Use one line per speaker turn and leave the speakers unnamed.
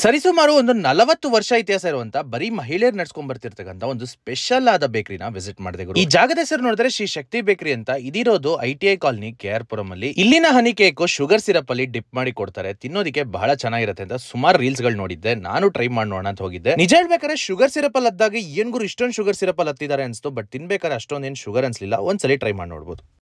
ಸರಿಸುಮಾರು ಒಂದು ನಲವತ್ತು ವರ್ಷ ಇತಿಹಾಸ ಇರುವಂತ ಬರೀ ಮಹಿಳೆಯರು ನಡ್ಸ್ಕೊಂಡ್ ಬರ್ತಿರ್ತಕ್ಕಂಥ ಒಂದು ಸ್ಪೆಷಲ್ ಆದ ಬೇಕರಿನ ವಿಸಿಟ್ ಮಾಡಿದೆ ಈ ಜಾಗದ ಹೆಸರು ನೋಡಿದ್ರೆ ಶ್ರೀ ಶಕ್ತಿ ಬೇಕರಿ ಅಂತ ಇದಿರೋದು I T I colony K R Puram ಅಲ್ಲಿ ಇಲ್ಲಿನ ಹನಿ ಕೇಕು ಶುಗರ್ ಸಿರಪ್ ಅಲ್ಲಿ ಡಿಪ್ ಮಾಡಿ ಕೊಡ್ತಾರೆ ತಿನ್ನೋದಿಕ್ಕೆ ಬಹಳ ಚೆನ್ನಾಗಿರುತ್ತೆ ಅಂತ ಸುಮಾರು ರೀಲ್ಸ್ ಗಳು ನೋಡಿದ್ದೆ ನಾನು ಟ್ರೈ ಮಾಡೋಣ ಅಂತ ಹೋಗಿದ್ದೆ ನಿಜ ಹೇಳ್ಬೇಕಾದ್ರೆ ಶುಗರ್ ಸಿರಪ್ ಅಲ್ಲಿ ಅದ್ದಾಗ ಏನ್ ಗುರು ಇಷ್ಟೊಂದು ಶುಗರ್ ಸಿರಪ್ ಅಲ್ಲಿ ಹತ್ತಿದ್ದಾರೆ ಅನ್ಸ್ತು ಬಟ್ ತಿನ್ಬೇಕಾದ್ರೆ ಅಷ್ಟೊಂದೇನು ಶುಗರ್ ಅನ್ಸಲಿಲ್ಲ ಒಂದ್ಸಲಿ ಟ್ರೈ ಮಾಡಿ ನೋಡ್ಬೋದು